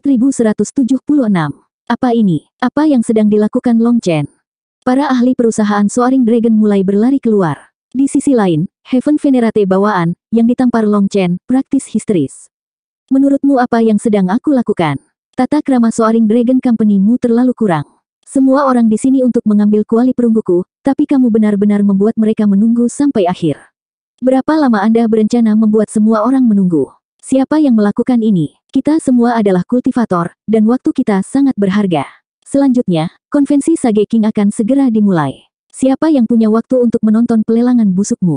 4176. Apa ini? Apa yang sedang dilakukan Long Chen? Para ahli perusahaan Soaring Dragon mulai berlari keluar. Di sisi lain, Heaven Venerate bawaan, yang ditampar Long Chen, praktis histeris. Menurutmu apa yang sedang aku lakukan? Tata krama Soaring Dragon Company-mu terlalu kurang. Semua orang di sini untuk mengambil kuali perungguku, tapi kamu benar-benar membuat mereka menunggu sampai akhir. Berapa lama Anda berencana membuat semua orang menunggu? Siapa yang melakukan ini? Kita semua adalah kultivator, dan waktu kita sangat berharga. Selanjutnya, konvensi Sage King akan segera dimulai. Siapa yang punya waktu untuk menonton pelelangan busukmu?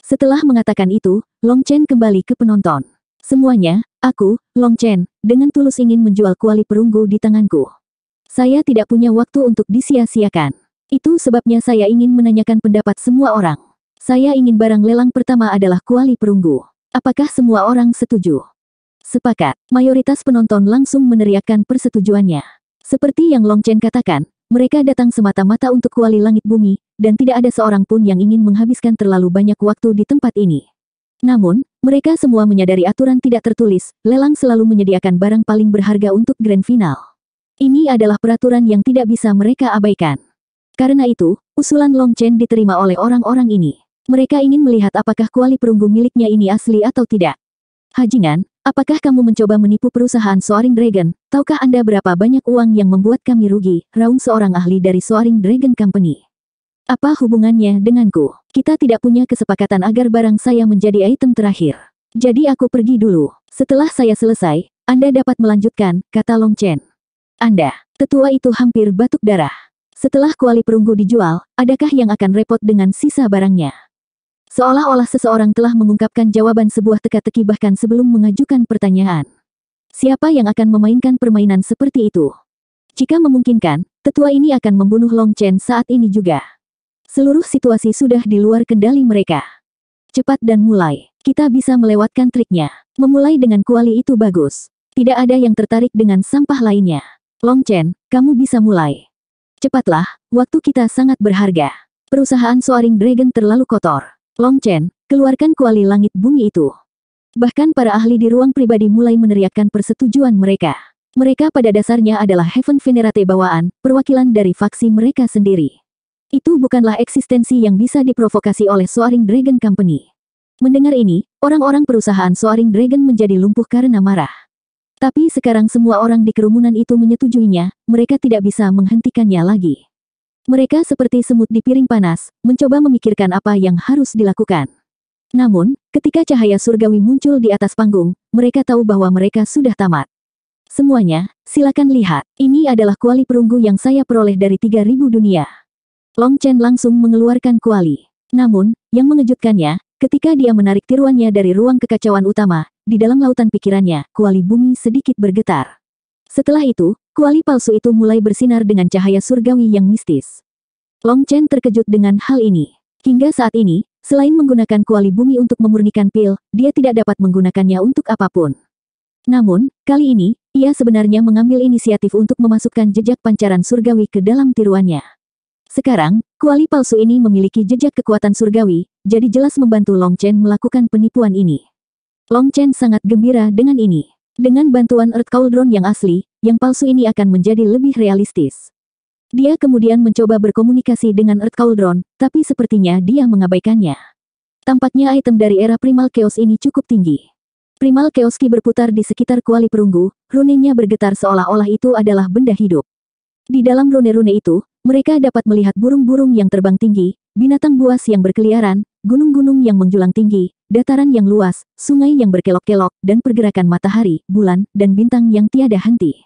Setelah mengatakan itu, Long Chen kembali ke penonton. Semuanya, aku, Long Chen, dengan tulus ingin menjual kuali perunggu di tanganku. Saya tidak punya waktu untuk disia-siakan. Itu sebabnya saya ingin menanyakan pendapat semua orang. Saya ingin barang lelang pertama adalah kuali perunggu. Apakah semua orang setuju? Sepakat, mayoritas penonton langsung meneriakkan persetujuannya. Seperti yang Long Chen katakan, mereka datang semata-mata untuk kuali langit bumi, dan tidak ada seorang pun yang ingin menghabiskan terlalu banyak waktu di tempat ini. Namun, mereka semua menyadari aturan tidak tertulis, lelang selalu menyediakan barang paling berharga untuk grand final. Ini adalah peraturan yang tidak bisa mereka abaikan. Karena itu, usulan Long Chen diterima oleh orang-orang ini. Mereka ingin melihat apakah kuali perunggu miliknya ini asli atau tidak. Hajingan, apakah kamu mencoba menipu perusahaan Soaring Dragon? Tahukah Anda berapa banyak uang yang membuat kami rugi? Raung seorang ahli dari Soaring Dragon Company. Apa hubungannya denganku? Kita tidak punya kesepakatan agar barang saya menjadi item terakhir. Jadi aku pergi dulu. Setelah saya selesai, Anda dapat melanjutkan, kata Long Chen. Anda, tetua itu hampir batuk darah. Setelah kuali perunggu dijual, adakah yang akan repot dengan sisa barangnya? Seolah-olah seseorang telah mengungkapkan jawaban sebuah teka-teki bahkan sebelum mengajukan pertanyaan. Siapa yang akan memainkan permainan seperti itu? Jika memungkinkan, tetua ini akan membunuh Long Chen saat ini juga. Seluruh situasi sudah di luar kendali mereka. Cepat dan mulai, kita bisa melewatkan triknya. Memulai dengan kuali itu bagus. Tidak ada yang tertarik dengan sampah lainnya. Long Chen, kamu bisa mulai. Cepatlah, waktu kita sangat berharga. Perusahaan Soaring Dragon terlalu kotor. Long Chen, keluarkan kuali langit bumi itu. Bahkan para ahli di ruang pribadi mulai meneriakkan persetujuan mereka. Mereka pada dasarnya adalah Heaven Venerate bawaan, perwakilan dari faksi mereka sendiri. Itu bukanlah eksistensi yang bisa diprovokasi oleh Soaring Dragon Company. Mendengar ini, orang-orang perusahaan Soaring Dragon menjadi lumpuh karena marah. Tapi sekarang semua orang di kerumunan itu menyetujuinya, mereka tidak bisa menghentikannya lagi. Mereka seperti semut di piring panas, mencoba memikirkan apa yang harus dilakukan. Namun, ketika cahaya surgawi muncul di atas panggung, mereka tahu bahwa mereka sudah tamat. Semuanya, silakan lihat. Ini adalah kuali perunggu yang saya peroleh dari 3000 dunia. Long Chen langsung mengeluarkan kuali. Namun, yang mengejutkannya, ketika dia menarik tiruannya dari ruang kekacauan utama, di dalam lautan pikirannya, kuali bumi sedikit bergetar. Setelah itu, Kuali palsu itu mulai bersinar dengan cahaya surgawi yang mistis. Long Chen terkejut dengan hal ini. Hingga saat ini, selain menggunakan kuali bumi untuk memurnikan pil, dia tidak dapat menggunakannya untuk apapun. Namun, kali ini, ia sebenarnya mengambil inisiatif untuk memasukkan jejak pancaran surgawi ke dalam tiruannya. Sekarang, kuali palsu ini memiliki jejak kekuatan surgawi, jadi jelas membantu Long Chen melakukan penipuan ini. Long Chen sangat gembira dengan ini. Dengan bantuan Earth Cauldron yang asli, yang palsu ini akan menjadi lebih realistis. Dia kemudian mencoba berkomunikasi dengan Earth Cauldron, tapi sepertinya dia mengabaikannya. Tampaknya item dari era Primal Chaos ini cukup tinggi. Primal Chaos Ki berputar di sekitar kuali perunggu, runenya bergetar seolah-olah itu adalah benda hidup. Di dalam rune-rune itu, mereka dapat melihat burung-burung yang terbang tinggi, binatang buas yang berkeliaran, gunung-gunung yang menjulang tinggi, dataran yang luas, sungai yang berkelok-kelok, dan pergerakan matahari, bulan, dan bintang yang tiada henti.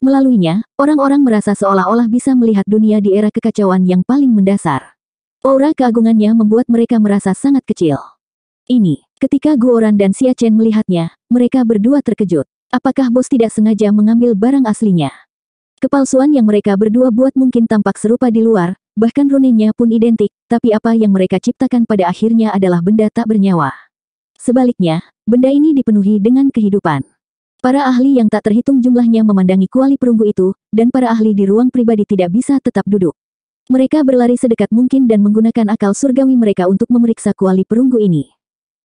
Melaluinya, orang-orang merasa seolah-olah bisa melihat dunia di era kekacauan yang paling mendasar. Aura keagungannya membuat mereka merasa sangat kecil. Ini, ketika Guoran dan Xia Chen melihatnya, mereka berdua terkejut. Apakah bos tidak sengaja mengambil barang aslinya? Kepalsuan yang mereka berdua buat mungkin tampak serupa di luar, bahkan runinnya pun identik, tapi apa yang mereka ciptakan pada akhirnya adalah benda tak bernyawa. Sebaliknya, benda ini dipenuhi dengan kehidupan. Para ahli yang tak terhitung jumlahnya memandangi kuali perunggu itu, dan para ahli di ruang pribadi tidak bisa tetap duduk. Mereka berlari sedekat mungkin dan menggunakan akal surgawi mereka untuk memeriksa kuali perunggu ini.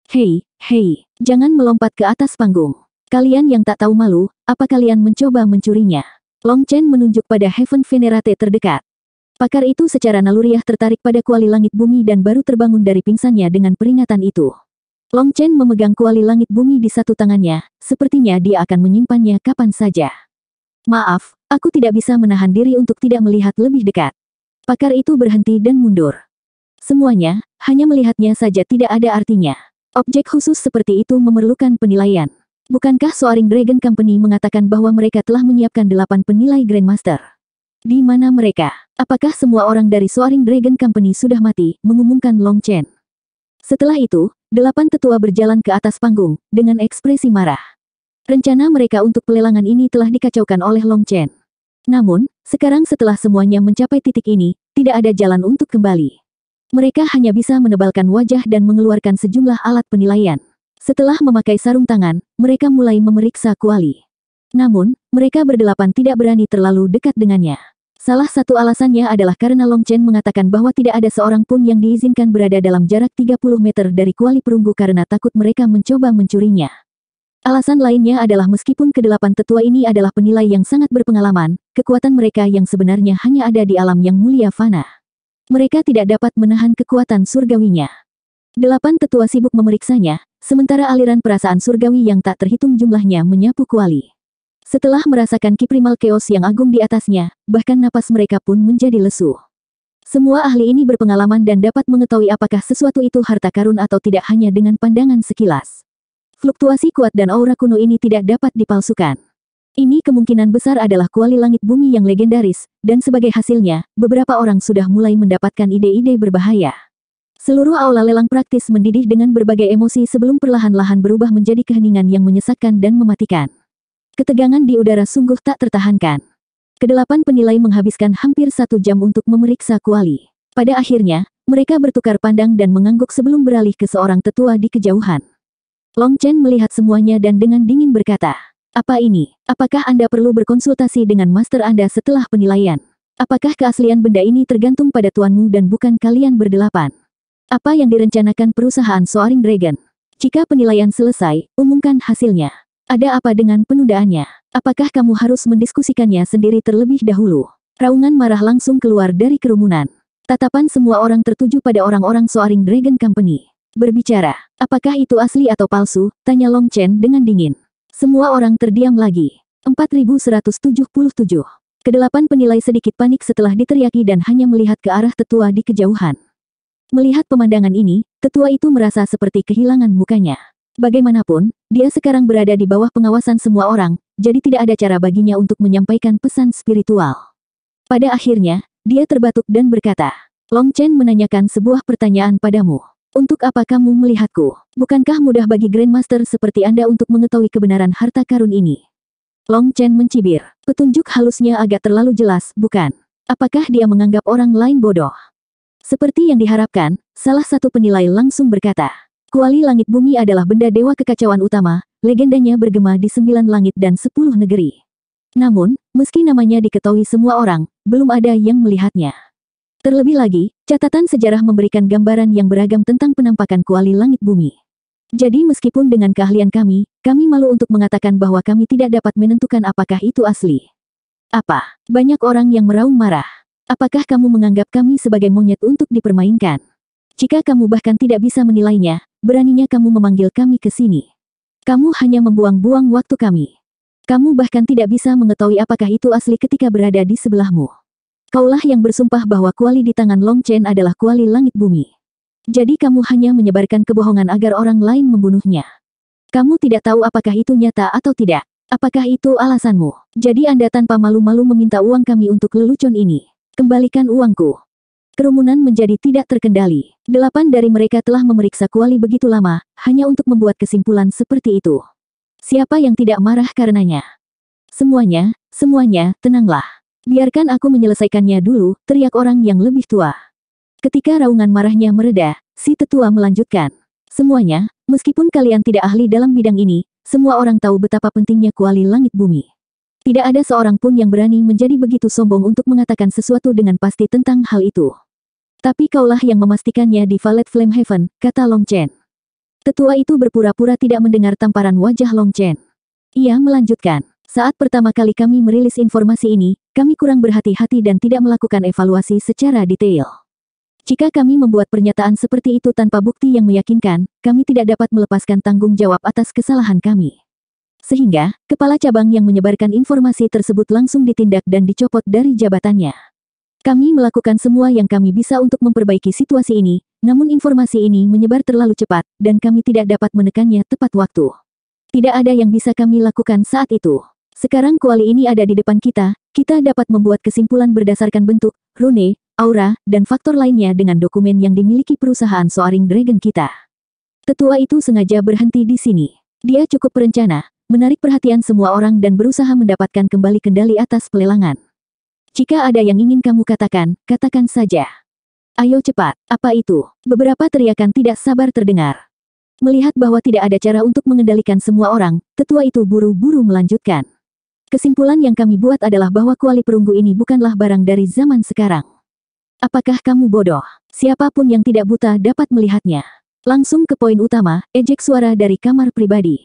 Hei, hei, jangan melompat ke atas panggung. Kalian yang tak tahu malu, apa kalian mencoba mencurinya? Long Chen menunjuk pada Heaven Venerate terdekat. Pakar itu secara naluriah tertarik pada kuali langit bumi dan baru terbangun dari pingsannya dengan peringatan itu. Long Chen memegang kuali langit bumi di satu tangannya, sepertinya dia akan menyimpannya kapan saja. Maaf, aku tidak bisa menahan diri untuk tidak melihat lebih dekat. Pakar itu berhenti dan mundur. Semuanya, hanya melihatnya saja tidak ada artinya. Objek khusus seperti itu memerlukan penilaian. Bukankah Soaring Dragon Company mengatakan bahwa mereka telah menyiapkan delapan penilai Grandmaster? Di mana mereka? Apakah semua orang dari Soaring Dragon Company sudah mati, mengumumkan Long Chen? Setelah itu, delapan tetua berjalan ke atas panggung, dengan ekspresi marah. Rencana mereka untuk pelelangan ini telah dikacaukan oleh Long Chen. Namun, sekarang setelah semuanya mencapai titik ini, tidak ada jalan untuk kembali. Mereka hanya bisa menebalkan wajah dan mengeluarkan sejumlah alat penilaian. Setelah memakai sarung tangan, mereka mulai memeriksa kuali. Namun, mereka berdelapan tidak berani terlalu dekat dengannya. Salah satu alasannya adalah karena Long Chen mengatakan bahwa tidak ada seorang pun yang diizinkan berada dalam jarak 30 meter dari kuali perunggu karena takut mereka mencoba mencurinya. Alasan lainnya adalah meskipun kedelapan tetua ini adalah penilai yang sangat berpengalaman, kekuatan mereka yang sebenarnya hanya ada di alam yang mulia fana. Mereka tidak dapat menahan kekuatan surgawinya. Delapan tetua sibuk memeriksanya, sementara aliran perasaan surgawi yang tak terhitung jumlahnya menyapu kuali. Setelah merasakan kiprimal chaos yang agung di atasnya, bahkan napas mereka pun menjadi lesu. Semua ahli ini berpengalaman dan dapat mengetahui apakah sesuatu itu harta karun atau tidak hanya dengan pandangan sekilas. Fluktuasi kuat dan aura kuno ini tidak dapat dipalsukan. Ini kemungkinan besar adalah kuali langit bumi yang legendaris, dan sebagai hasilnya, beberapa orang sudah mulai mendapatkan ide-ide berbahaya. Seluruh aula lelang praktis mendidih dengan berbagai emosi sebelum perlahan-lahan berubah menjadi keheningan yang menyesakkan dan mematikan. Ketegangan di udara sungguh tak tertahankan. Kedelapan penilai menghabiskan hampir satu jam untuk memeriksa kuali. Pada akhirnya, mereka bertukar pandang dan mengangguk sebelum beralih ke seorang tetua di kejauhan. Long Chen melihat semuanya dan dengan dingin berkata, Apa ini? Apakah Anda perlu berkonsultasi dengan master Anda setelah penilaian? Apakah keaslian benda ini tergantung pada tuanmu dan bukan kalian berdelapan? Apa yang direncanakan perusahaan Soaring Dragon? Jika penilaian selesai, umumkan hasilnya. Ada apa dengan penundaannya? Apakah kamu harus mendiskusikannya sendiri terlebih dahulu? Raungan marah langsung keluar dari kerumunan. Tatapan semua orang tertuju pada orang-orang Soaring Dragon Company. Berbicara, apakah itu asli atau palsu? Tanya Long Chen dengan dingin. Semua orang terdiam lagi. 4177. Kedelapan penilai sedikit panik setelah diteriaki dan hanya melihat ke arah tetua di kejauhan. Melihat pemandangan ini, tetua itu merasa seperti kehilangan mukanya. Bagaimanapun, dia sekarang berada di bawah pengawasan semua orang, jadi tidak ada cara baginya untuk menyampaikan pesan spiritual. Pada akhirnya, dia terbatuk dan berkata, Long Chen menanyakan sebuah pertanyaan padamu. Untuk apa kamu melihatku? Bukankah mudah bagi Grandmaster seperti Anda untuk mengetahui kebenaran harta karun ini? Long Chen mencibir. Petunjuk halusnya agak terlalu jelas, bukan? Apakah dia menganggap orang lain bodoh? Seperti yang diharapkan, salah satu penilai langsung berkata, Kuali langit bumi adalah benda dewa kekacauan utama, legendanya bergema di sembilan langit dan sepuluh negeri. Namun, meski namanya diketahui semua orang, belum ada yang melihatnya. Terlebih lagi, catatan sejarah memberikan gambaran yang beragam tentang penampakan kuali langit bumi. Jadi meskipun dengan keahlian kami, kami malu untuk mengatakan bahwa kami tidak dapat menentukan apakah itu asli. Apa? Banyak orang yang meraung marah. Apakah kamu menganggap kami sebagai monyet untuk dipermainkan? Jika kamu bahkan tidak bisa menilainya, beraninya kamu memanggil kami ke sini. Kamu hanya membuang-buang waktu kami. Kamu bahkan tidak bisa mengetahui apakah itu asli ketika berada di sebelahmu. Kaulah yang bersumpah bahwa kuali di tangan Long Chen adalah kuali langit bumi. Jadi kamu hanya menyebarkan kebohongan agar orang lain membunuhnya. Kamu tidak tahu apakah itu nyata atau tidak. Apakah itu alasanmu? Jadi Anda tanpa malu-malu meminta uang kami untuk lelucon ini. Kembalikan uangku. Kerumunan menjadi tidak terkendali. Delapan dari mereka telah memeriksa kuali begitu lama, hanya untuk membuat kesimpulan seperti itu. Siapa yang tidak marah karenanya? Semuanya, semuanya, tenanglah. Biarkan aku menyelesaikannya dulu, teriak orang yang lebih tua. Ketika raungan marahnya mereda, si tetua melanjutkan. Semuanya, meskipun kalian tidak ahli dalam bidang ini, semua orang tahu betapa pentingnya kuali langit bumi. Tidak ada seorang pun yang berani menjadi begitu sombong untuk mengatakan sesuatu dengan pasti tentang hal itu. Tapi kaulah yang memastikannya di Valet Flame Heaven, kata Long Chen. Tetua itu berpura-pura tidak mendengar tamparan wajah Long Chen. Ia melanjutkan, saat pertama kali kami merilis informasi ini, kami kurang berhati-hati dan tidak melakukan evaluasi secara detail. Jika kami membuat pernyataan seperti itu tanpa bukti yang meyakinkan, kami tidak dapat melepaskan tanggung jawab atas kesalahan kami. Sehingga, kepala cabang yang menyebarkan informasi tersebut langsung ditindak dan dicopot dari jabatannya. Kami melakukan semua yang kami bisa untuk memperbaiki situasi ini, namun informasi ini menyebar terlalu cepat, dan kami tidak dapat menekannya tepat waktu. Tidak ada yang bisa kami lakukan saat itu. Sekarang kuali ini ada di depan kita, kita dapat membuat kesimpulan berdasarkan bentuk, rune, aura, dan faktor lainnya dengan dokumen yang dimiliki perusahaan Soaring Dragon kita. Tetua itu sengaja berhenti di sini. Dia cukup berencana, menarik perhatian semua orang dan berusaha mendapatkan kembali kendali atas pelelangan. Jika ada yang ingin kamu katakan, katakan saja. Ayo cepat, apa itu? Beberapa teriakan tidak sabar terdengar. Melihat bahwa tidak ada cara untuk mengendalikan semua orang, tetua itu buru-buru melanjutkan. Kesimpulan yang kami buat adalah bahwa kuali perunggu ini bukanlah barang dari zaman sekarang. Apakah kamu bodoh? Siapapun yang tidak buta dapat melihatnya. Langsung ke poin utama, ejek suara dari kamar pribadi.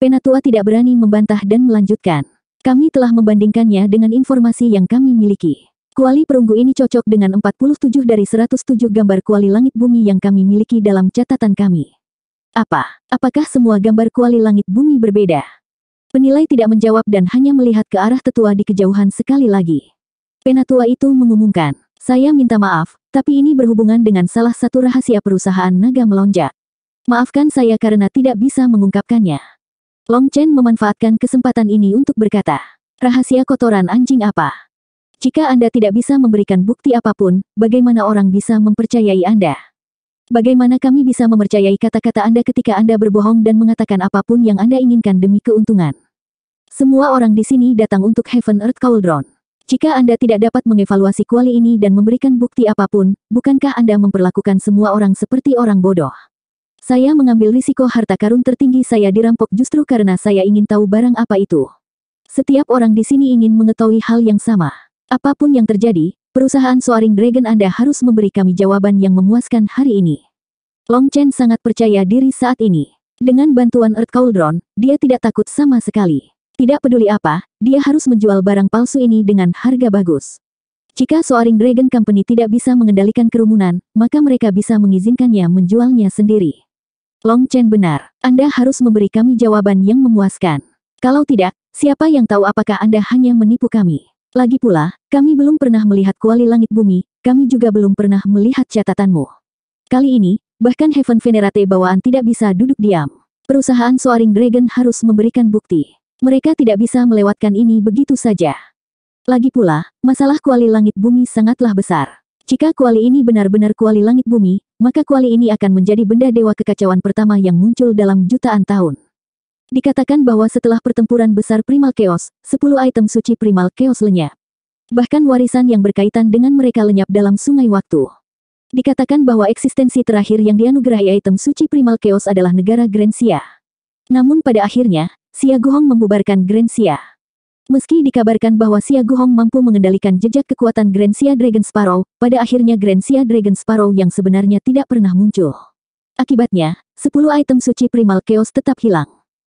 Penatua tidak berani membantah dan melanjutkan. Kami telah membandingkannya dengan informasi yang kami miliki. Kuali perunggu ini cocok dengan 47 dari 107 gambar kuali langit bumi yang kami miliki dalam catatan kami. Apa? Apakah semua gambar kuali langit bumi berbeda? Penilai tidak menjawab dan hanya melihat ke arah tetua di kejauhan sekali lagi. Penatua itu mengumumkan, saya minta maaf, tapi ini berhubungan dengan salah satu rahasia perusahaan naga melonjak. Maafkan saya karena tidak bisa mengungkapkannya. Long Chen memanfaatkan kesempatan ini untuk berkata, rahasia kotoran anjing apa? Jika Anda tidak bisa memberikan bukti apapun, bagaimana orang bisa mempercayai Anda? Bagaimana kami bisa mempercayai kata-kata Anda ketika Anda berbohong dan mengatakan apapun yang Anda inginkan demi keuntungan? Semua orang di sini datang untuk Heaven Earth Cauldron. Jika Anda tidak dapat mengevaluasi kuali ini dan memberikan bukti apapun, bukankah Anda memperlakukan semua orang seperti orang bodoh? Saya mengambil risiko harta karun tertinggi saya dirampok justru karena saya ingin tahu barang apa itu. Setiap orang di sini ingin mengetahui hal yang sama. Apapun yang terjadi, perusahaan Soaring Dragon Anda harus memberi kami jawaban yang memuaskan hari ini. Long Chen sangat percaya diri saat ini. Dengan bantuan Earth Cauldron, dia tidak takut sama sekali. Tidak peduli apa, dia harus menjual barang palsu ini dengan harga bagus. Jika Soaring Dragon Company tidak bisa mengendalikan kerumunan, maka mereka bisa mengizinkannya menjualnya sendiri. Long Chen benar. Anda harus memberi kami jawaban yang memuaskan. Kalau tidak, siapa yang tahu apakah Anda hanya menipu kami? Lagi pula, kami belum pernah melihat kuali langit bumi, kami juga belum pernah melihat catatanmu. Kali ini, bahkan Heaven Venerate bawaan tidak bisa duduk diam. Perusahaan Soaring Dragon harus memberikan bukti. Mereka tidak bisa melewatkan ini begitu saja. Lagi pula, masalah kuali langit bumi sangatlah besar. Jika kuali ini benar-benar kuali langit bumi, maka kuali ini akan menjadi benda dewa kekacauan pertama yang muncul dalam jutaan tahun. Dikatakan bahwa setelah pertempuran besar Primal Chaos, 10 item suci Primal Chaos lenyap. Bahkan warisan yang berkaitan dengan mereka lenyap dalam sungai waktu. Dikatakan bahwa eksistensi terakhir yang dianugerahi item suci Primal Chaos adalah negara Grensia. Namun pada akhirnya, Sia Gohong membubarkan Grensia. Meski dikabarkan bahwa Xia Guhong mampu mengendalikan jejak kekuatan Grand Xia Dragon Sparrow, pada akhirnya Grand Xia Dragon Sparrow yang sebenarnya tidak pernah muncul. Akibatnya, 10 item suci primal chaos tetap hilang.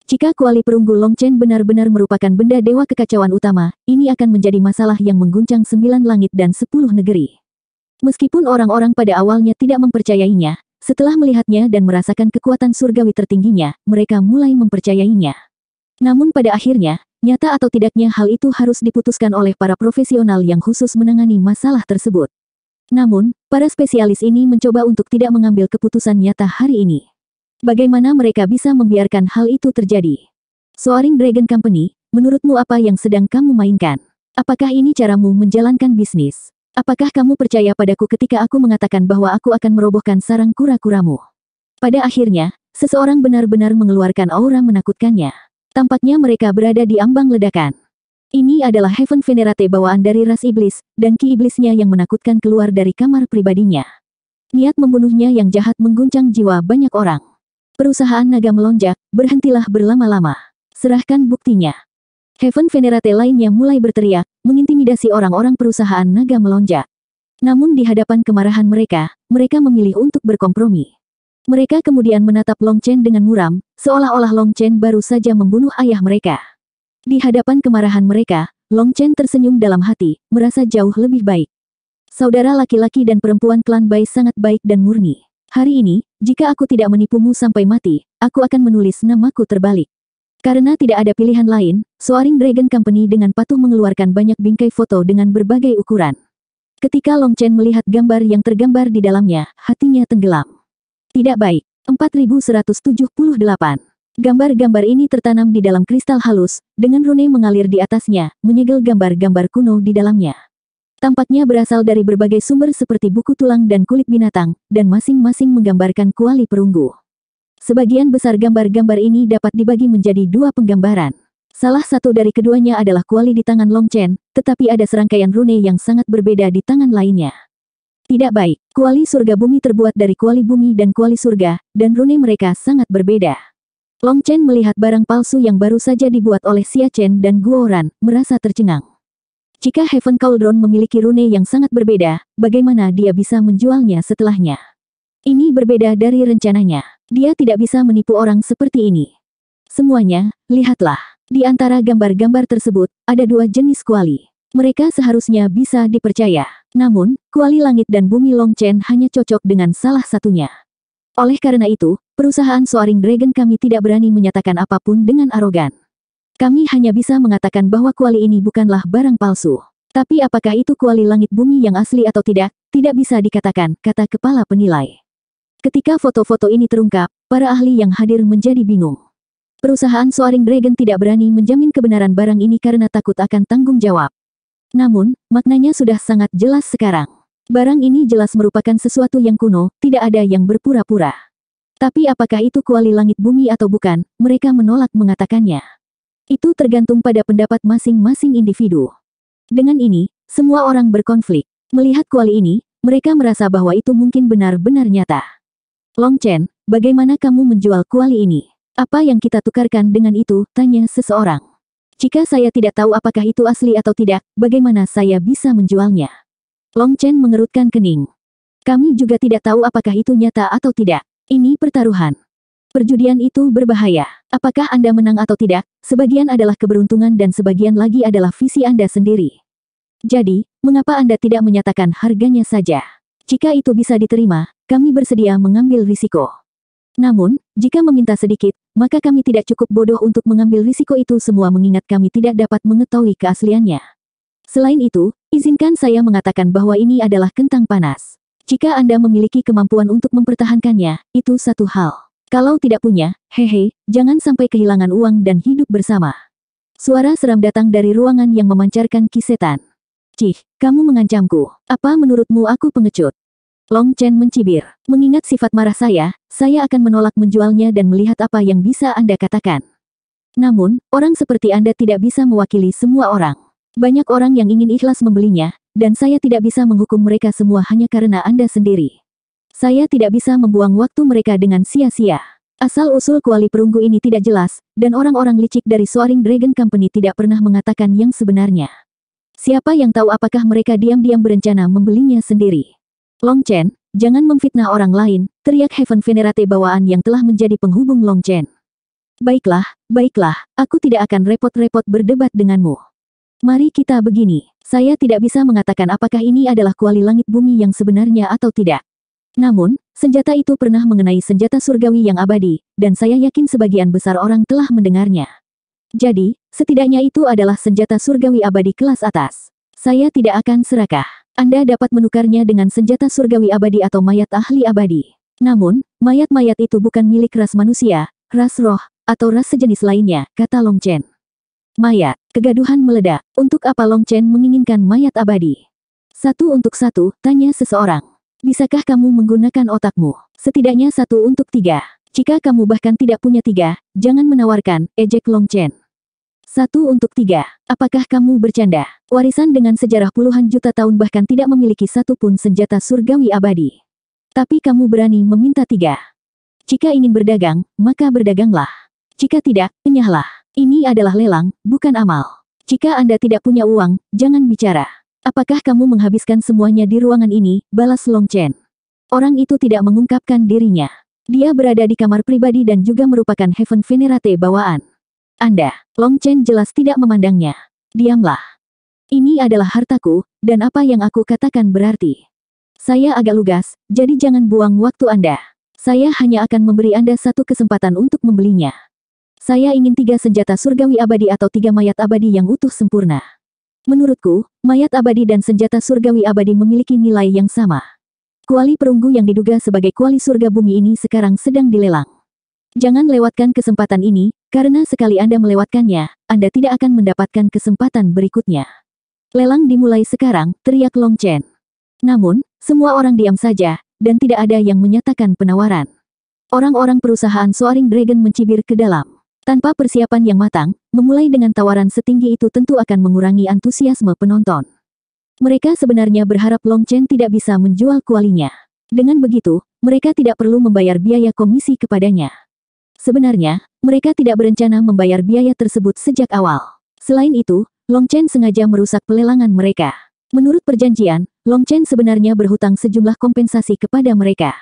Jika kuali perunggu Longchen benar-benar merupakan benda dewa kekacauan utama, ini akan menjadi masalah yang mengguncang sembilan langit dan sepuluh negeri. Meskipun orang-orang pada awalnya tidak mempercayainya, setelah melihatnya dan merasakan kekuatan surgawi tertingginya, mereka mulai mempercayainya. Namun pada akhirnya, Nyata atau tidaknya hal itu harus diputuskan oleh para profesional yang khusus menangani masalah tersebut. Namun, para spesialis ini mencoba untuk tidak mengambil keputusan nyata hari ini. Bagaimana mereka bisa membiarkan hal itu terjadi? Soaring Dragon Company, menurutmu apa yang sedang kamu mainkan? Apakah ini caramu menjalankan bisnis? Apakah kamu percaya padaku ketika aku mengatakan bahwa aku akan merobohkan sarang kura-kuramu? Pada akhirnya, seseorang benar-benar mengeluarkan aura menakutkannya. Tampaknya mereka berada di ambang ledakan. Ini adalah Heaven Venerate bawaan dari ras iblis, dan ki iblisnya yang menakutkan keluar dari kamar pribadinya. Niat membunuhnya yang jahat mengguncang jiwa banyak orang. Perusahaan naga melonjak, berhentilah berlama-lama. Serahkan buktinya. Heaven Venerate lainnya mulai berteriak, mengintimidasi orang-orang perusahaan naga melonjak. Namun di hadapan kemarahan mereka, mereka memilih untuk berkompromi. Mereka kemudian menatap Long Chen dengan muram, seolah-olah Long Chen baru saja membunuh ayah mereka. Di hadapan kemarahan mereka, Long Chen tersenyum dalam hati, merasa jauh lebih baik. Saudara laki-laki dan perempuan klan Bai sangat baik dan murni. Hari ini, jika aku tidak menipumu sampai mati, aku akan menulis namaku terbalik. Karena tidak ada pilihan lain, Soaring Dragon Company dengan patuh mengeluarkan banyak bingkai foto dengan berbagai ukuran. Ketika Long Chen melihat gambar yang tergambar di dalamnya, hatinya tenggelam. Tidak baik. 4178. Gambar-gambar ini tertanam di dalam kristal halus, dengan rune mengalir di atasnya, menyegel gambar-gambar kuno di dalamnya. Tampaknya berasal dari berbagai sumber seperti buku tulang dan kulit binatang, dan masing-masing menggambarkan kuali perunggu. Sebagian besar gambar-gambar ini dapat dibagi menjadi dua penggambaran. Salah satu dari keduanya adalah kuali di tangan Long Chen, tetapi ada serangkaian rune yang sangat berbeda di tangan lainnya. Tidak baik, kuali surga bumi terbuat dari kuali bumi dan kuali surga, dan rune mereka sangat berbeda. Long Chen melihat barang palsu yang baru saja dibuat oleh Xia Chen dan Guo Guoran, merasa tercengang. Jika Heaven Cauldron memiliki rune yang sangat berbeda, bagaimana dia bisa menjualnya setelahnya? Ini berbeda dari rencananya. Dia tidak bisa menipu orang seperti ini. Semuanya, lihatlah. Di antara gambar-gambar tersebut, ada dua jenis kuali. Mereka seharusnya bisa dipercaya. Namun, kuali langit dan bumi Long Chen hanya cocok dengan salah satunya. Oleh karena itu, perusahaan Soaring Dragon kami tidak berani menyatakan apapun dengan arogan. Kami hanya bisa mengatakan bahwa kuali ini bukanlah barang palsu. Tapi apakah itu kuali langit bumi yang asli atau tidak, tidak bisa dikatakan, kata kepala penilai. Ketika foto-foto ini terungkap, para ahli yang hadir menjadi bingung. Perusahaan Soaring Dragon tidak berani menjamin kebenaran barang ini karena takut akan tanggung jawab. Namun, maknanya sudah sangat jelas sekarang. Barang ini jelas merupakan sesuatu yang kuno, tidak ada yang berpura-pura. Tapi apakah itu kuali langit bumi atau bukan, mereka menolak mengatakannya. Itu tergantung pada pendapat masing-masing individu. Dengan ini, semua orang berkonflik. Melihat kuali ini, mereka merasa bahwa itu mungkin benar-benar nyata. Long Chen, bagaimana kamu menjual kuali ini? Apa yang kita tukarkan dengan itu? Tanya seseorang. Jika saya tidak tahu apakah itu asli atau tidak, bagaimana saya bisa menjualnya? Long Chen mengerutkan kening. Kami juga tidak tahu apakah itu nyata atau tidak. Ini pertaruhan. Perjudian itu berbahaya. Apakah Anda menang atau tidak, sebagian adalah keberuntungan dan sebagian lagi adalah visi Anda sendiri. Jadi, mengapa Anda tidak menyatakan harganya saja? Jika itu bisa diterima, kami bersedia mengambil risiko. Namun, jika meminta sedikit, maka kami tidak cukup bodoh untuk mengambil risiko itu semua mengingat kami tidak dapat mengetahui keasliannya. Selain itu, izinkan saya mengatakan bahwa ini adalah kentang panas. Jika Anda memiliki kemampuan untuk mempertahankannya, itu satu hal. Kalau tidak punya, hehe, jangan sampai kehilangan uang dan hidup bersama. Suara seram datang dari ruangan yang memancarkan kisetan. Cih, kamu mengancamku. Apa menurutmu aku pengecut? Long Chen mencibir. Mengingat sifat marah saya, saya akan menolak menjualnya dan melihat apa yang bisa Anda katakan. Namun, orang seperti Anda tidak bisa mewakili semua orang. Banyak orang yang ingin ikhlas membelinya, dan saya tidak bisa menghukum mereka semua hanya karena Anda sendiri. Saya tidak bisa membuang waktu mereka dengan sia-sia. Asal-usul kuali perunggu ini tidak jelas, dan orang-orang licik dari Soaring Dragon Company tidak pernah mengatakan yang sebenarnya. Siapa yang tahu apakah mereka diam-diam berencana membelinya sendiri? Long Chen, jangan memfitnah orang lain, teriak Heaven Venerate bawaan yang telah menjadi penghubung Long Chen. Baiklah, baiklah, aku tidak akan repot-repot berdebat denganmu. Mari kita begini, saya tidak bisa mengatakan apakah ini adalah kuali langit bumi yang sebenarnya atau tidak. Namun, senjata itu pernah mengenai senjata surgawi yang abadi, dan saya yakin sebagian besar orang telah mendengarnya. Jadi, setidaknya itu adalah senjata surgawi abadi kelas atas. Saya tidak akan serakah. Anda dapat menukarnya dengan senjata surgawi abadi atau mayat ahli abadi. Namun, mayat-mayat itu bukan milik ras manusia, ras roh, atau ras sejenis lainnya, kata Long Chen. Mayat, kegaduhan meledak, untuk apa Long Chen menginginkan mayat abadi? Satu untuk satu, tanya seseorang. Bisakah kamu menggunakan otakmu? Setidaknya satu untuk tiga. Jika kamu bahkan tidak punya tiga, jangan menawarkan, ejek Long Chen. Satu untuk tiga. Apakah kamu bercanda? Warisan dengan sejarah puluhan juta tahun bahkan tidak memiliki satupun senjata surgawi abadi. Tapi kamu berani meminta tiga. Jika ingin berdagang, maka berdaganglah. Jika tidak, kenyahlah. Ini adalah lelang, bukan amal. Jika Anda tidak punya uang, jangan bicara. Apakah kamu menghabiskan semuanya di ruangan ini, balas Long Chen. Orang itu tidak mengungkapkan dirinya. Dia berada di kamar pribadi dan juga merupakan heaven venerate bawaan. Anda. Long Chen jelas tidak memandangnya. Diamlah. Ini adalah hartaku, dan apa yang aku katakan berarti. Saya agak lugas, jadi jangan buang waktu Anda. Saya hanya akan memberi Anda satu kesempatan untuk membelinya. Saya ingin tiga senjata surgawi abadi atau tiga mayat abadi yang utuh sempurna. Menurutku, mayat abadi dan senjata surgawi abadi memiliki nilai yang sama. Kuali perunggu yang diduga sebagai kuali surga bumi ini sekarang sedang dilelang. Jangan lewatkan kesempatan ini, karena sekali Anda melewatkannya, Anda tidak akan mendapatkan kesempatan berikutnya. Lelang dimulai sekarang, teriak Long Chen. Namun, semua orang diam saja, dan tidak ada yang menyatakan penawaran. Orang-orang perusahaan Soaring Dragon mencibir ke dalam. Tanpa persiapan yang matang, memulai dengan tawaran setinggi itu tentu akan mengurangi antusiasme penonton. Mereka sebenarnya berharap Long Chen tidak bisa menjual kualinya. Dengan begitu, mereka tidak perlu membayar biaya komisi kepadanya. Sebenarnya, mereka tidak berencana membayar biaya tersebut sejak awal. Selain itu, Long Chen sengaja merusak pelelangan mereka. Menurut perjanjian, Long Chen sebenarnya berhutang sejumlah kompensasi kepada mereka.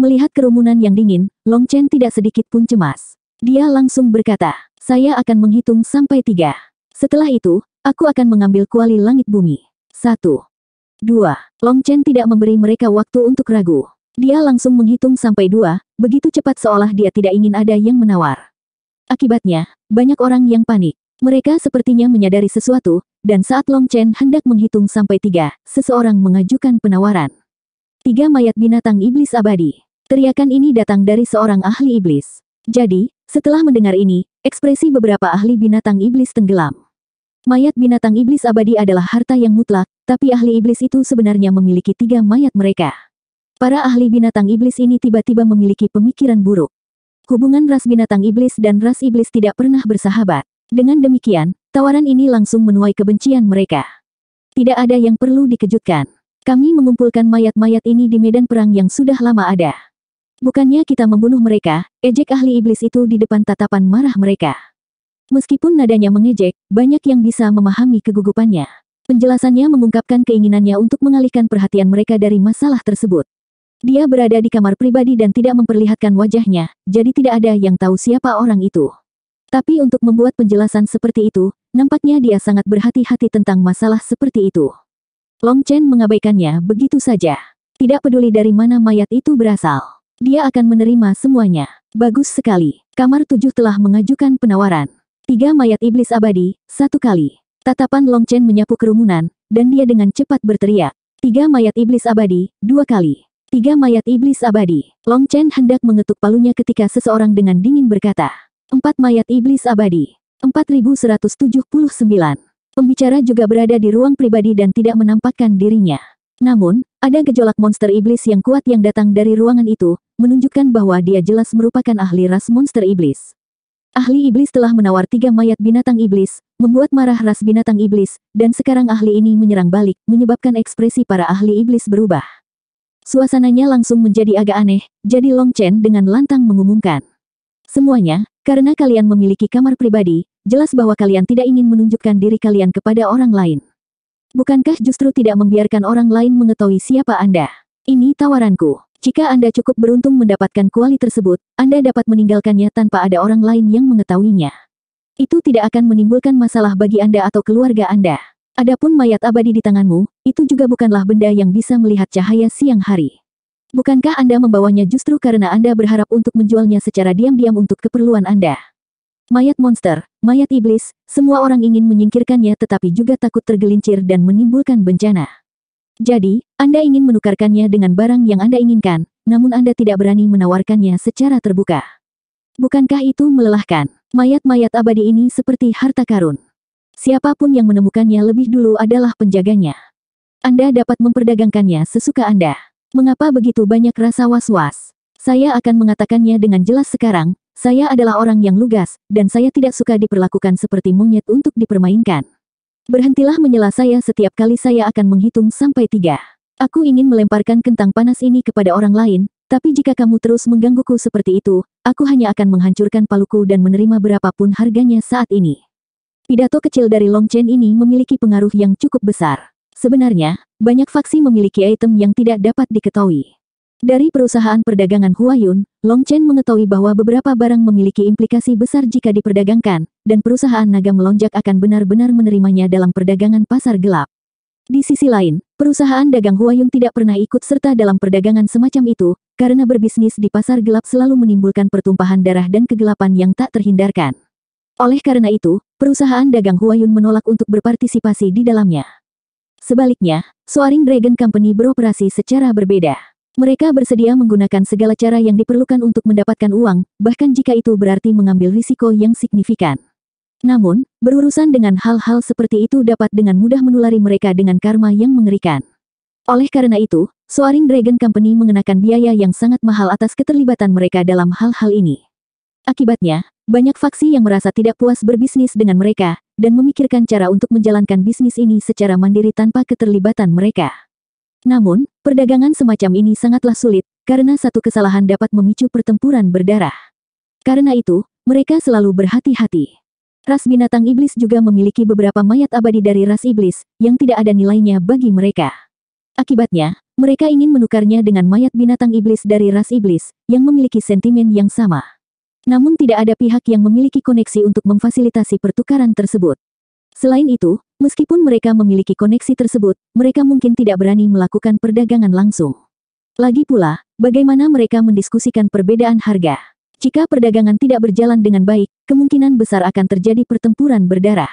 Melihat kerumunan yang dingin, Long Chen tidak sedikit pun cemas. Dia langsung berkata, saya akan menghitung sampai tiga. Setelah itu, aku akan mengambil kuali langit bumi. Satu. Dua. Long Chen tidak memberi mereka waktu untuk ragu. Dia langsung menghitung sampai dua, begitu cepat seolah dia tidak ingin ada yang menawar. Akibatnya, banyak orang yang panik. Mereka sepertinya menyadari sesuatu, dan saat Long Chen hendak menghitung sampai tiga, seseorang mengajukan penawaran. Tiga mayat binatang iblis abadi. Teriakan ini datang dari seorang ahli iblis. Jadi, setelah mendengar ini, ekspresi beberapa ahli binatang iblis tenggelam. Mayat binatang iblis abadi adalah harta yang mutlak, tapi ahli iblis itu sebenarnya memiliki tiga mayat mereka. Para ahli binatang iblis ini tiba-tiba memiliki pemikiran buruk. Hubungan ras binatang iblis dan ras iblis tidak pernah bersahabat. Dengan demikian, tawaran ini langsung menuai kebencian mereka. Tidak ada yang perlu dikejutkan. Kami mengumpulkan mayat-mayat ini di medan perang yang sudah lama ada. Bukannya kita membunuh mereka, ejek ahli iblis itu di depan tatapan marah mereka. Meskipun nadanya mengejek, banyak yang bisa memahami kegugupannya. Penjelasannya mengungkapkan keinginannya untuk mengalihkan perhatian mereka dari masalah tersebut. Dia berada di kamar pribadi dan tidak memperlihatkan wajahnya, jadi tidak ada yang tahu siapa orang itu. Tapi untuk membuat penjelasan seperti itu, nampaknya dia sangat berhati-hati tentang masalah seperti itu. Long Chen mengabaikannya begitu saja. Tidak peduli dari mana mayat itu berasal. Dia akan menerima semuanya. Bagus sekali. Kamar tujuh telah mengajukan penawaran. Tiga mayat iblis abadi, satu kali. Tatapan Long Chen menyapu kerumunan, dan dia dengan cepat berteriak. Tiga mayat iblis abadi, dua kali. Tiga mayat iblis abadi. Long Chen hendak mengetuk palunya ketika seseorang dengan dingin berkata. Empat mayat iblis abadi. 4179. Pembicara juga berada di ruang pribadi dan tidak menampakkan dirinya. Namun, ada gejolak monster iblis yang kuat yang datang dari ruangan itu, menunjukkan bahwa dia jelas merupakan ahli ras monster iblis. Ahli iblis telah menawar tiga mayat binatang iblis, membuat marah ras binatang iblis, dan sekarang ahli ini menyerang balik, menyebabkan ekspresi para ahli iblis berubah. Suasananya langsung menjadi agak aneh, jadi Long Chen dengan lantang mengumumkan. Semuanya, karena kalian memiliki kamar pribadi, jelas bahwa kalian tidak ingin menunjukkan diri kalian kepada orang lain. Bukankah justru tidak membiarkan orang lain mengetahui siapa Anda? Ini tawaranku. Jika Anda cukup beruntung mendapatkan kuali tersebut, Anda dapat meninggalkannya tanpa ada orang lain yang mengetahuinya. Itu tidak akan menimbulkan masalah bagi Anda atau keluarga Anda. Adapun mayat abadi di tanganmu, itu juga bukanlah benda yang bisa melihat cahaya siang hari. Bukankah Anda membawanya justru karena Anda berharap untuk menjualnya secara diam-diam untuk keperluan Anda? Mayat monster, mayat iblis, semua orang ingin menyingkirkannya tetapi juga takut tergelincir dan menimbulkan bencana. Jadi, Anda ingin menukarkannya dengan barang yang Anda inginkan, namun Anda tidak berani menawarkannya secara terbuka. Bukankah itu melelahkan? Mayat-mayat abadi ini seperti harta karun. Siapapun yang menemukannya lebih dulu adalah penjaganya. Anda dapat memperdagangkannya sesuka Anda. Mengapa begitu banyak rasa was-was? Saya akan mengatakannya dengan jelas sekarang, saya adalah orang yang lugas, dan saya tidak suka diperlakukan seperti monyet untuk dipermainkan. Berhentilah menyela saya setiap kali saya akan menghitung sampai tiga. Aku ingin melemparkan kentang panas ini kepada orang lain, tapi jika kamu terus menggangguku seperti itu, aku hanya akan menghancurkan paluku dan menerima berapapun harganya saat ini. Pidato kecil dari Long Chen ini memiliki pengaruh yang cukup besar. Sebenarnya, banyak faksi memiliki item yang tidak dapat diketahui. Dari perusahaan perdagangan Huayun, Long Chen mengetahui bahwa beberapa barang memiliki implikasi besar jika diperdagangkan, dan perusahaan naga melonjak akan benar-benar menerimanya dalam perdagangan pasar gelap. Di sisi lain, perusahaan dagang Huayun tidak pernah ikut serta dalam perdagangan semacam itu, karena berbisnis di pasar gelap selalu menimbulkan pertumpahan darah dan kegelapan yang tak terhindarkan. Oleh karena itu, perusahaan dagang Huayun menolak untuk berpartisipasi di dalamnya. Sebaliknya, Soaring Dragon Company beroperasi secara berbeda. Mereka bersedia menggunakan segala cara yang diperlukan untuk mendapatkan uang, bahkan jika itu berarti mengambil risiko yang signifikan. Namun, berurusan dengan hal-hal seperti itu dapat dengan mudah menulari mereka dengan karma yang mengerikan. Oleh karena itu, Soaring Dragon Company mengenakan biaya yang sangat mahal atas keterlibatan mereka dalam hal-hal ini. Akibatnya, banyak faksi yang merasa tidak puas berbisnis dengan mereka, dan memikirkan cara untuk menjalankan bisnis ini secara mandiri tanpa keterlibatan mereka. Namun, perdagangan semacam ini sangatlah sulit, karena satu kesalahan dapat memicu pertempuran berdarah. Karena itu, mereka selalu berhati-hati. Ras binatang iblis juga memiliki beberapa mayat abadi dari ras iblis, yang tidak ada nilainya bagi mereka. Akibatnya, mereka ingin menukarnya dengan mayat binatang iblis dari ras iblis, yang memiliki sentimen yang sama. Namun tidak ada pihak yang memiliki koneksi untuk memfasilitasi pertukaran tersebut. Selain itu, meskipun mereka memiliki koneksi tersebut, mereka mungkin tidak berani melakukan perdagangan langsung. Lagi pula, bagaimana mereka mendiskusikan perbedaan harga? Jika perdagangan tidak berjalan dengan baik, kemungkinan besar akan terjadi pertempuran berdarah.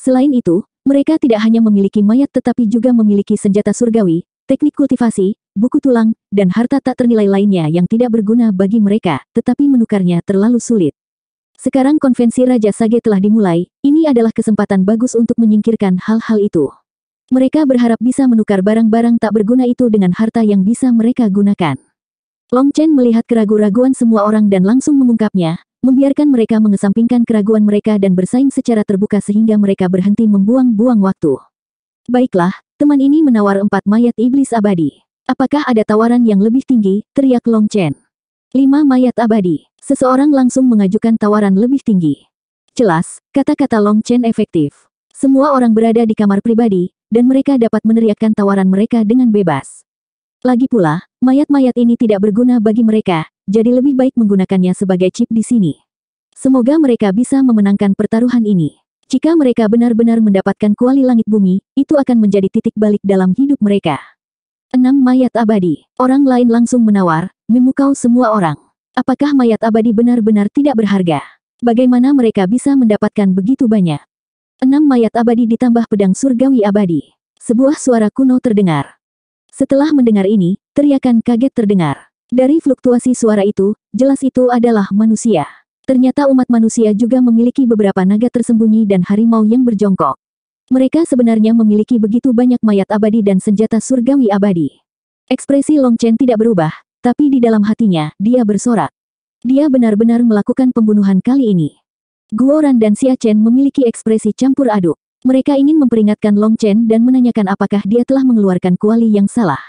Selain itu, mereka tidak hanya memiliki mayat tetapi juga memiliki senjata surgawi, teknik kultivasi, buku tulang, dan harta tak ternilai lainnya yang tidak berguna bagi mereka, tetapi menukarnya terlalu sulit. Sekarang konvensi Raja Sage telah dimulai, ini adalah kesempatan bagus untuk menyingkirkan hal-hal itu. Mereka berharap bisa menukar barang-barang tak berguna itu dengan harta yang bisa mereka gunakan. Long Chen melihat keraguan-raguan semua orang dan langsung mengungkapnya, membiarkan mereka mengesampingkan keraguan mereka dan bersaing secara terbuka sehingga mereka berhenti membuang-buang waktu. Baiklah, Teman ini menawar empat mayat iblis abadi. Apakah ada tawaran yang lebih tinggi? Teriak Long Chen. Lima mayat abadi. Seseorang langsung mengajukan tawaran lebih tinggi. Jelas, kata-kata Long Chen efektif. Semua orang berada di kamar pribadi, dan mereka dapat meneriakkan tawaran mereka dengan bebas. Lagi pula, mayat-mayat ini tidak berguna bagi mereka, jadi lebih baik menggunakannya sebagai chip di sini. Semoga mereka bisa memenangkan pertaruhan ini. Jika mereka benar-benar mendapatkan kuali langit bumi, itu akan menjadi titik balik dalam hidup mereka. Enam Mayat abadi. Orang lain langsung menawar, memukau semua orang. Apakah mayat abadi benar-benar tidak berharga? Bagaimana mereka bisa mendapatkan begitu banyak? Enam Mayat abadi ditambah pedang surgawi abadi. Sebuah suara kuno terdengar. Setelah mendengar ini, teriakan kaget terdengar. Dari fluktuasi suara itu, jelas itu adalah manusia. Ternyata umat manusia juga memiliki beberapa naga tersembunyi dan harimau yang berjongkok. Mereka sebenarnya memiliki begitu banyak mayat abadi dan senjata surgawi abadi. Ekspresi Long Chen tidak berubah, tapi di dalam hatinya, dia bersorak. Dia benar-benar melakukan pembunuhan kali ini. Guoran dan Xia Chen memiliki ekspresi campur aduk. Mereka ingin memperingatkan Long Chen dan menanyakan apakah dia telah mengeluarkan kuali yang salah.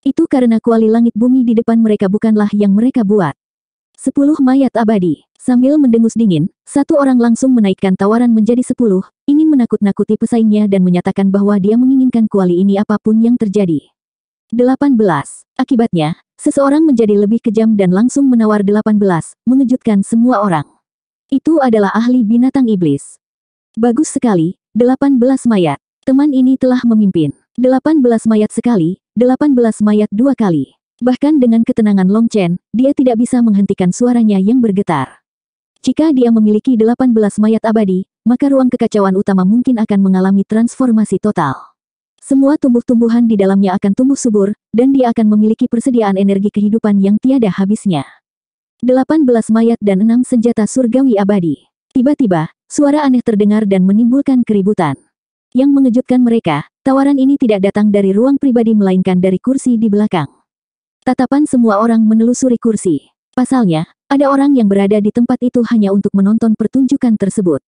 Itu karena kuali langit bumi di depan mereka bukanlah yang mereka buat. Sepuluh mayat abadi. Sambil mendengus dingin, satu orang langsung menaikkan tawaran menjadi sepuluh, ingin menakut-nakuti pesaingnya dan menyatakan bahwa dia menginginkan kuali ini apapun yang terjadi. 18. Akibatnya, seseorang menjadi lebih kejam dan langsung menawar 18, mengejutkan semua orang. Itu adalah ahli binatang iblis. Bagus sekali, 18 mayat. Teman ini telah memimpin. 18 mayat sekali, 18 mayat dua kali. Bahkan dengan ketenangan Long Chen, dia tidak bisa menghentikan suaranya yang bergetar. Jika dia memiliki 18 mayat abadi, maka ruang kekacauan utama mungkin akan mengalami transformasi total. Semua tumbuh-tumbuhan di dalamnya akan tumbuh subur, dan dia akan memiliki persediaan energi kehidupan yang tiada habisnya. 18 mayat dan enam senjata surgawi abadi. Tiba-tiba, suara aneh terdengar dan menimbulkan keributan. Yang mengejutkan mereka, tawaran ini tidak datang dari ruang pribadi melainkan dari kursi di belakang. Tatapan semua orang menelusuri kursi. Pasalnya, ada orang yang berada di tempat itu hanya untuk menonton pertunjukan tersebut.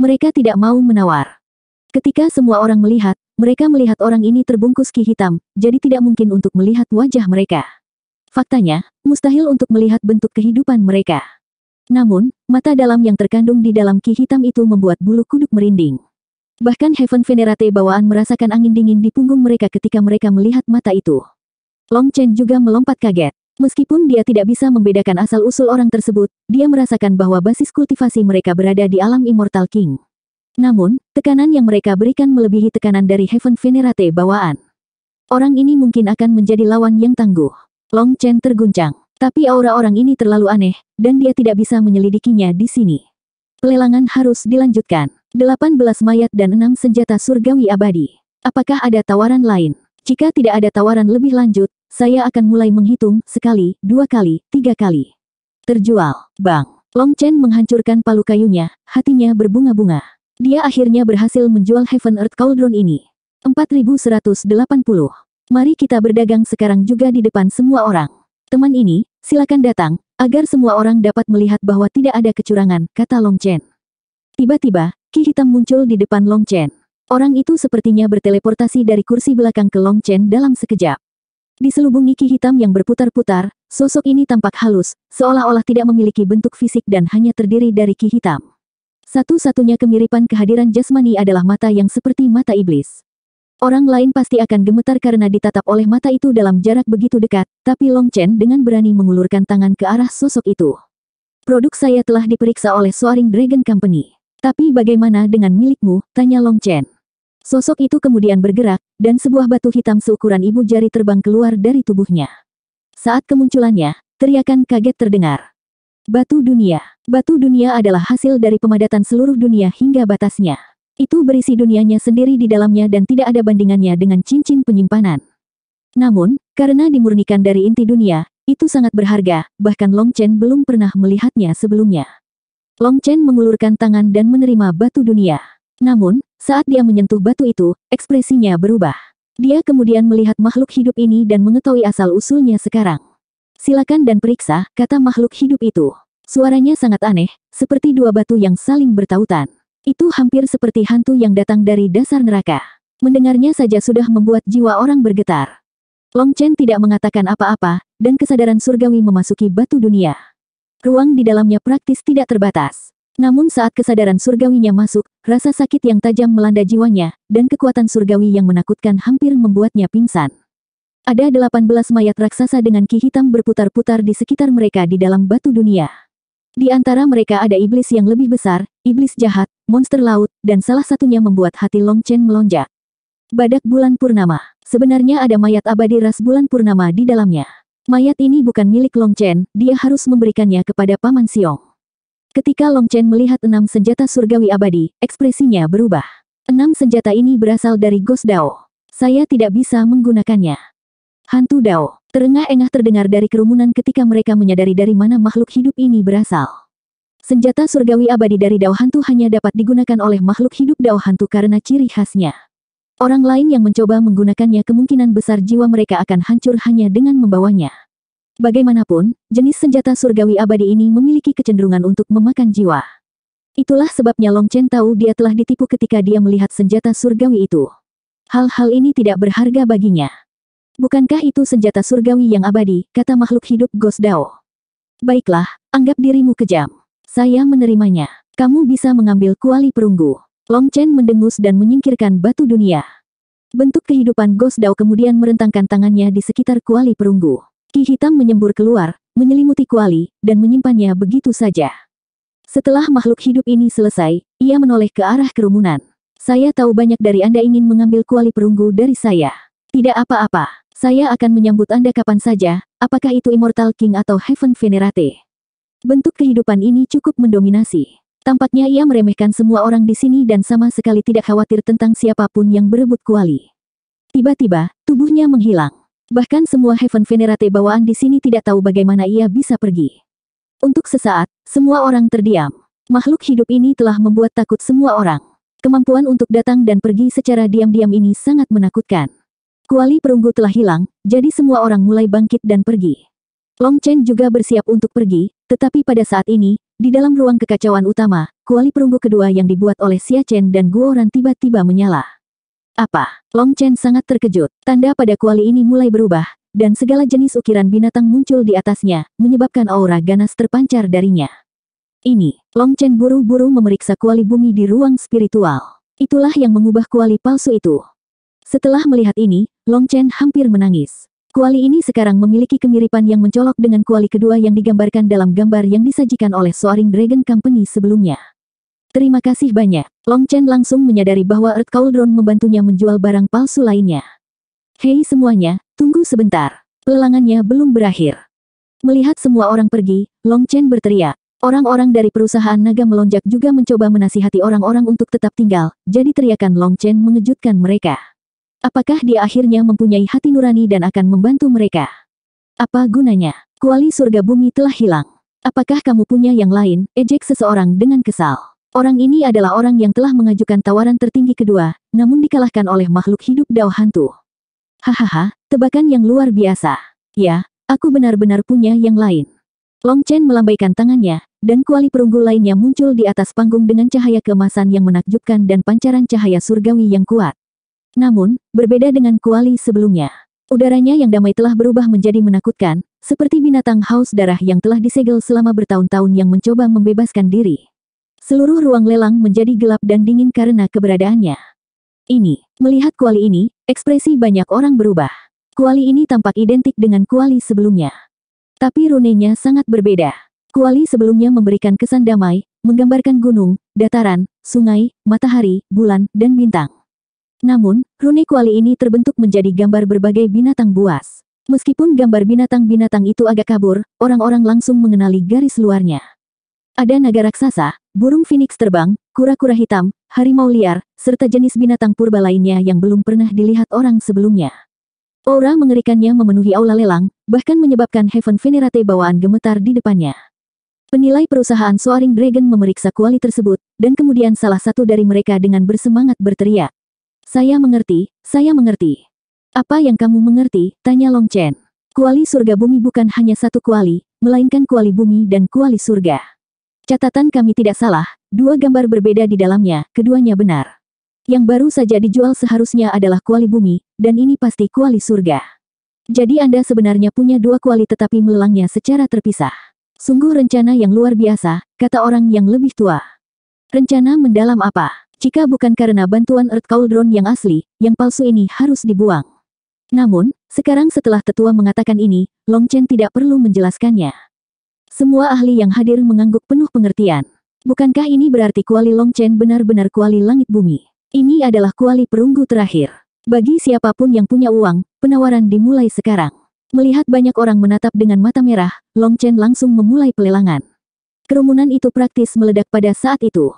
Mereka tidak mau menawar. Ketika semua orang melihat, mereka melihat orang ini terbungkus ki hitam, jadi tidak mungkin untuk melihat wajah mereka. Faktanya, mustahil untuk melihat bentuk kehidupan mereka. Namun, mata dalam yang terkandung di dalam ki hitam itu membuat bulu kuduk merinding. Bahkan Heaven Venerate bawaan merasakan angin dingin di punggung mereka ketika mereka melihat mata itu. Long Chen juga melompat kaget. Meskipun dia tidak bisa membedakan asal-usul orang tersebut, dia merasakan bahwa basis kultivasi mereka berada di alam Immortal King. Namun, tekanan yang mereka berikan melebihi tekanan dari Heaven Venerate bawaan. Orang ini mungkin akan menjadi lawan yang tangguh. Long Chen terguncang, tapi aura orang ini terlalu aneh, dan dia tidak bisa menyelidikinya di sini. Pelelangan harus dilanjutkan. 18 mayat dan 6 senjata surgawi abadi. Apakah ada tawaran lain? Jika tidak ada tawaran lebih lanjut, saya akan mulai menghitung, sekali, dua kali, tiga kali. Terjual, bang. Long Chen menghancurkan palu kayunya, hatinya berbunga-bunga. Dia akhirnya berhasil menjual Heaven Earth Cauldron ini. 4180. Mari kita berdagang sekarang juga di depan semua orang. Teman ini, silakan datang, agar semua orang dapat melihat bahwa tidak ada kecurangan, kata Long Chen. Tiba-tiba, Ki Hitam muncul di depan Long Chen. Orang itu sepertinya berteleportasi dari kursi belakang ke Long Chen dalam sekejap. Diselubungi ki hitam yang berputar-putar, sosok ini tampak halus, seolah-olah tidak memiliki bentuk fisik dan hanya terdiri dari ki hitam. Satu-satunya kemiripan kehadiran jasmani adalah mata yang seperti mata iblis. Orang lain pasti akan gemetar karena ditatap oleh mata itu dalam jarak begitu dekat, tapi Long Chen dengan berani mengulurkan tangan ke arah sosok itu. Produk saya telah diperiksa oleh Soaring Dragon Company. Tapi bagaimana dengan milikmu? Tanya Long Chen. Sosok itu kemudian bergerak, dan sebuah batu hitam seukuran ibu jari terbang keluar dari tubuhnya. Saat kemunculannya, teriakan kaget terdengar. Batu dunia. Batu dunia adalah hasil dari pemadatan seluruh dunia hingga batasnya. Itu berisi dunianya sendiri di dalamnya dan tidak ada bandingannya dengan cincin penyimpanan. Namun, karena dimurnikan dari inti dunia, itu sangat berharga, bahkan Long Chen belum pernah melihatnya sebelumnya. Long Chen mengulurkan tangan dan menerima batu dunia. Namun, saat dia menyentuh batu itu, ekspresinya berubah. Dia kemudian melihat makhluk hidup ini dan mengetahui asal-usulnya sekarang. Silakan dan periksa, kata makhluk hidup itu. Suaranya sangat aneh, seperti dua batu yang saling bertautan. Itu hampir seperti hantu yang datang dari dasar neraka. Mendengarnya saja sudah membuat jiwa orang bergetar. Long Chen tidak mengatakan apa-apa, dan kesadaran surgawi memasuki batu dunia. Ruang di dalamnya praktis tidak terbatas. Namun saat kesadaran surgawinya masuk, rasa sakit yang tajam melanda jiwanya, dan kekuatan surgawi yang menakutkan hampir membuatnya pingsan. Ada 18 mayat raksasa dengan ki hitam berputar-putar di sekitar mereka di dalam batu dunia. Di antara mereka ada iblis yang lebih besar, iblis jahat, monster laut, dan salah satunya membuat hati Long Chen melonjak. Badak bulan purnama. Sebenarnya ada mayat abadi ras bulan purnama di dalamnya. Mayat ini bukan milik Long Chen, dia harus memberikannya kepada Paman Siong. Ketika Long Chen melihat enam senjata surgawi abadi, ekspresinya berubah. Enam senjata ini berasal dari Ghost Dao. Saya tidak bisa menggunakannya. Hantu Dao, terengah-engah terdengar dari kerumunan ketika mereka menyadari dari mana makhluk hidup ini berasal. Senjata surgawi abadi dari Dao Hantu hanya dapat digunakan oleh makhluk hidup Dao Hantu karena ciri khasnya. Orang lain yang mencoba menggunakannya kemungkinan besar jiwa mereka akan hancur hanya dengan membawanya. Bagaimanapun, jenis senjata surgawi abadi ini memiliki kecenderungan untuk memakan jiwa. Itulah sebabnya Long Chen tahu dia telah ditipu ketika dia melihat senjata surgawi itu. Hal-hal ini tidak berharga baginya. Bukankah itu senjata surgawi yang abadi, kata makhluk hidup Ghost Dao. Baiklah, anggap dirimu kejam. Saya menerimanya. Kamu bisa mengambil kuali perunggu. Long Chen mendengus dan menyingkirkan batu dunia. Bentuk kehidupan Ghost Dao kemudian merentangkan tangannya di sekitar kuali perunggu. Ki hitam menyembur keluar, menyelimuti kuali, dan menyimpannya begitu saja. Setelah makhluk hidup ini selesai, ia menoleh ke arah kerumunan. Saya tahu banyak dari Anda ingin mengambil kuali perunggu dari saya. Tidak apa-apa, saya akan menyambut Anda kapan saja, apakah itu Immortal King atau Heaven Venerate. Bentuk kehidupan ini cukup mendominasi. Tampaknya ia meremehkan semua orang di sini dan sama sekali tidak khawatir tentang siapapun yang berebut kuali. Tiba-tiba, tubuhnya menghilang. Bahkan semua Heaven Venerate bawaan di sini tidak tahu bagaimana ia bisa pergi. Untuk sesaat, semua orang terdiam. Makhluk hidup ini telah membuat takut semua orang. Kemampuan untuk datang dan pergi secara diam-diam ini sangat menakutkan. Kuali perunggu telah hilang, jadi semua orang mulai bangkit dan pergi. Long Chen juga bersiap untuk pergi, tetapi pada saat ini, di dalam ruang kekacauan utama, kuali perunggu kedua yang dibuat oleh Xia Chen dan Guoran tiba-tiba menyala. Apa? Long Chen sangat terkejut. Tanda pada kuali ini mulai berubah, dan segala jenis ukiran binatang muncul di atasnya, menyebabkan aura ganas terpancar darinya. Ini, Long Chen buru-buru memeriksa kuali bumi di ruang spiritual. Itulah yang mengubah kuali palsu itu. Setelah melihat ini, Long Chen hampir menangis. Kuali ini sekarang memiliki kemiripan yang mencolok dengan kuali kedua yang digambarkan dalam gambar yang disajikan oleh Soaring Dragon Company sebelumnya. Terima kasih banyak. Long Chen langsung menyadari bahwa Earth Cauldron membantunya menjual barang palsu lainnya. Hei semuanya, tunggu sebentar. Lelangannya belum berakhir. Melihat semua orang pergi, Long Chen berteriak. Orang-orang dari perusahaan naga melonjak juga mencoba menasihati orang-orang untuk tetap tinggal, jadi teriakan Long Chen mengejutkan mereka. Apakah dia akhirnya mempunyai hati nurani dan akan membantu mereka? Apa gunanya? Kuali surga bumi telah hilang. Apakah kamu punya yang lain? Ejek seseorang dengan kesal. Orang ini adalah orang yang telah mengajukan tawaran tertinggi kedua, namun dikalahkan oleh makhluk hidup Dao Hantu. Hahaha, tebakan yang luar biasa. Ya, aku benar-benar punya yang lain. Long Chen melambaikan tangannya, dan kuali perunggu lainnya muncul di atas panggung dengan cahaya kemasan yang menakjubkan dan pancaran cahaya surgawi yang kuat. Namun, berbeda dengan kuali sebelumnya. Udaranya yang damai telah berubah menjadi menakutkan, seperti binatang haus darah yang telah disegel selama bertahun-tahun yang mencoba membebaskan diri. Seluruh ruang lelang menjadi gelap dan dingin karena keberadaannya. Ini, melihat kuali ini, ekspresi banyak orang berubah. Kuali ini tampak identik dengan kuali sebelumnya. Tapi runenya sangat berbeda. Kuali sebelumnya memberikan kesan damai, menggambarkan gunung, dataran, sungai, matahari, bulan, dan bintang. Namun, rune kuali ini terbentuk menjadi gambar berbagai binatang buas. Meskipun gambar binatang-binatang itu agak kabur, orang-orang langsung mengenali garis luarnya. Ada naga raksasa, burung phoenix terbang, kura-kura hitam, harimau liar, serta jenis binatang purba lainnya yang belum pernah dilihat orang sebelumnya. Aura mengerikannya memenuhi aula lelang, bahkan menyebabkan Heaven Venerate bawaan gemetar di depannya. Penilai perusahaan Soaring Dragon memeriksa kuali tersebut, dan kemudian salah satu dari mereka dengan bersemangat berteriak. Saya mengerti, saya mengerti. Apa yang kamu mengerti? Tanya Long Chen. Kuali surga bumi bukan hanya satu kuali, melainkan kuali bumi dan kuali surga. Catatan kami tidak salah, dua gambar berbeda di dalamnya, keduanya benar. Yang baru saja dijual seharusnya adalah kuali bumi, dan ini pasti kuali surga. Jadi Anda sebenarnya punya dua kuali tetapi melelangnya secara terpisah. Sungguh rencana yang luar biasa, kata orang yang lebih tua. Rencana mendalam apa? Jika bukan karena bantuan Earth Cauldron yang asli, yang palsu ini harus dibuang. Namun, sekarang setelah tetua mengatakan ini, Long Chen tidak perlu menjelaskannya. Semua ahli yang hadir mengangguk penuh pengertian. Bukankah ini berarti kuali Longchen benar-benar kuali langit bumi? Ini adalah kuali perunggu terakhir. Bagi siapapun yang punya uang, penawaran dimulai sekarang. Melihat banyak orang menatap dengan mata merah, Longchen langsung memulai pelelangan. Kerumunan itu praktis meledak pada saat itu.